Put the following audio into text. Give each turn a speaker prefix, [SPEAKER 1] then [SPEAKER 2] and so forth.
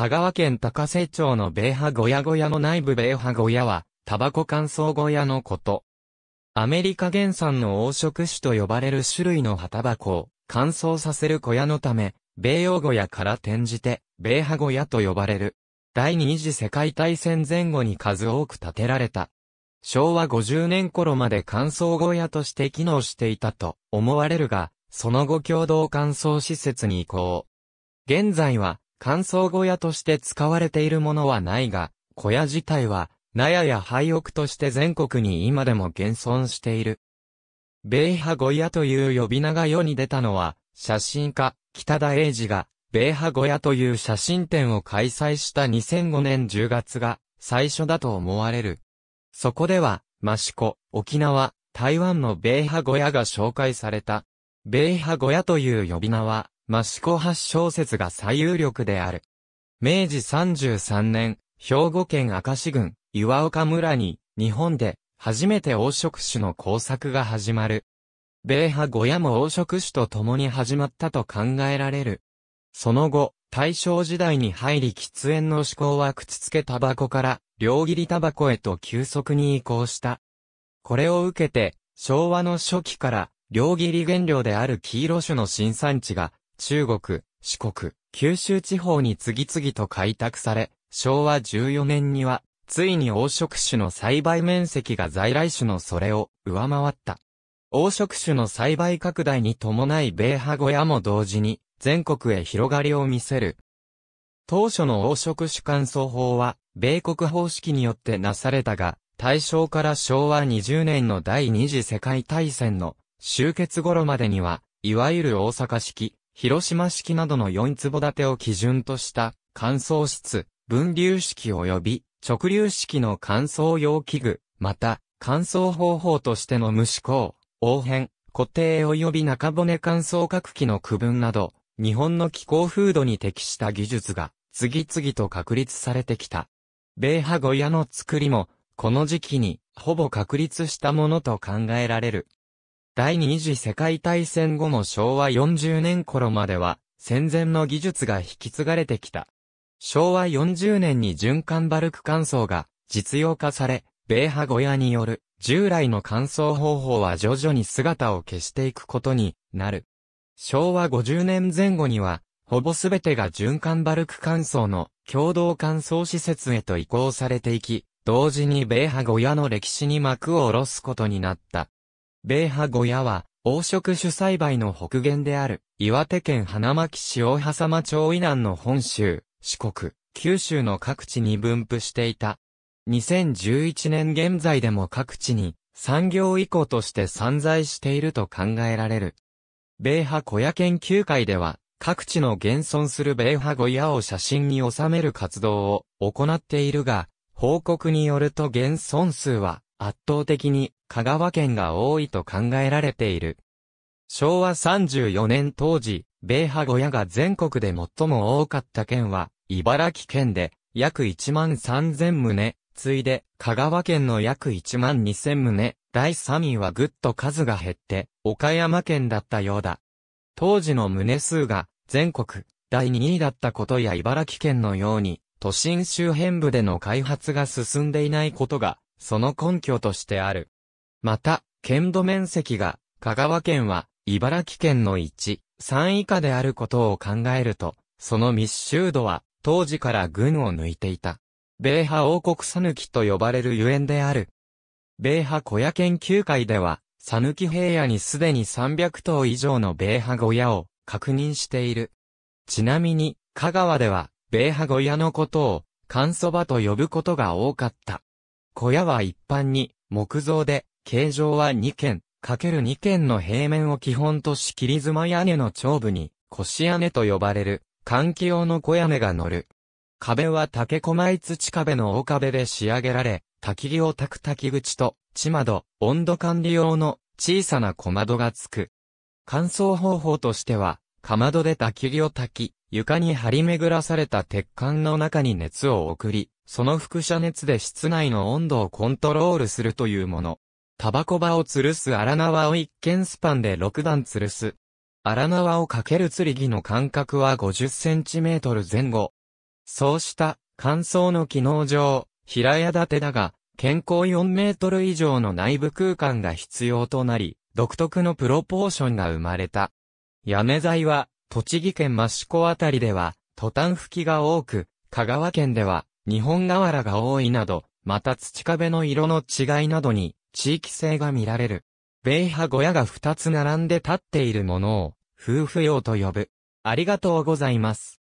[SPEAKER 1] 香川県高瀬町の米派小屋小屋の内部米派小屋は、タバコ乾燥小屋のこと。アメリカ原産の黄色種と呼ばれる種類の葉タバコを乾燥させる小屋のため、米洋小屋から転じて、米派小屋と呼ばれる。第二次世界大戦前後に数多く建てられた。昭和50年頃まで乾燥小屋として機能していたと思われるが、その後共同乾燥施設に移行。現在は乾燥小屋として使われているものはないが、小屋自体は、納屋や廃屋として全国に今でも現存している。米派小屋という呼び名が世に出たのは、写真家、北田英二が、米派小屋という写真展を開催した2005年10月が、最初だと思われる。そこでは、益子、沖縄、台湾の米派小屋が紹介された。米派小屋という呼び名は、益子発小説が最有力である。明治33年、兵庫県明石郡、岩岡村に、日本で、初めて黄色種の工作が始まる。米派小屋も黄色種と共に始まったと考えられる。その後、大正時代に入り喫煙の思考は口つけタバコから、両切りタバコへと急速に移行した。これを受けて、昭和の初期から、両切り原料である黄色種の新産地が中国、四国、九州地方に次々と開拓され、昭和14年には、ついに黄色種の栽培面積が在来種のそれを上回った。黄色種の栽培拡大に伴い米派小屋も同時に全国へ広がりを見せる。当初の黄色種乾燥法は米国方式によってなされたが、大正から昭和20年の第二次世界大戦の終結頃までには、いわゆる大阪式、広島式などの四つぼ建てを基準とした、乾燥室、分流式及び直流式の乾燥用器具、また、乾燥方法としての無指向、変、固定及び中骨乾燥各機の区分など、日本の気候風土に適した技術が、次々と確立されてきた。米派小屋の作りも、この時期に、ほぼ確立したものと考えられる。第二次世界大戦後の昭和40年頃までは、戦前の技術が引き継がれてきた。昭和40年に循環バルク乾燥が実用化され、米派小屋による従来の乾燥方法は徐々に姿を消していくことになる。昭和50年前後には、ほぼすべてが循環バルク乾燥の共同乾燥施設へと移行されていき、同時に米派小屋の歴史に幕を下ろすことになった。米派小屋は、黄色種栽培の北限である、岩手県花巻市大葉様町以南の本州、四国、九州の各地に分布していた。2011年現在でも各地に産業移行として散在していると考えられる。米派小屋研究会では、各地の現存する米派小屋を写真に収める活動を行っているが、報告によると現存数は圧倒的に香川県が多いと考えられている。昭和34年当時、米派小屋が全国で最も多かった県は、茨城県で約1万3000棟、次いで香川県の約1万2000棟、第3位はぐっと数が減って、岡山県だったようだ。当時の棟数が全国第2位だったことや茨城県のように、都心周辺部での開発が進んでいないことがその根拠としてある。また、県土面積が、香川県は、茨城県の1、3以下であることを考えると、その密集度は、当時から群を抜いていた。米派王国さぬきと呼ばれるゆえんである。米派小屋研究会では、さぬき平野にすでに300頭以上の米派小屋を確認している。ちなみに、香川では、米派小屋のことを、乾そばと呼ぶことが多かった。小屋は一般に、木造で、形状は2軒、かける2軒の平面を基本とし切妻屋根の頂部に、腰屋根と呼ばれる、換気用の小屋根が乗る。壁は竹小前土壁の大壁で仕上げられ、焚き木を焚く焚き口と、地窓、温度管理用の小さな小窓がつく。乾燥方法としては、かまどで焚き火を焚き、床に張り巡らされた鉄管の中に熱を送り、その輻射熱で室内の温度をコントロールするというもの。タバコ場を吊るす荒縄を一見スパンで6段吊るす。荒縄をかける吊り木の間隔は50センチメートル前後。そうした乾燥の機能上、平屋建てだが、健康4メートル以上の内部空間が必要となり、独特のプロポーションが生まれた。屋根材は、栃木県益子あたりでは、トタン吹きが多く、香川県では、日本瓦が多いなど、また土壁の色の違いなどに、地域性が見られる。米派小屋が二つ並んで立っているものを、夫婦用と呼ぶ。ありがとうございます。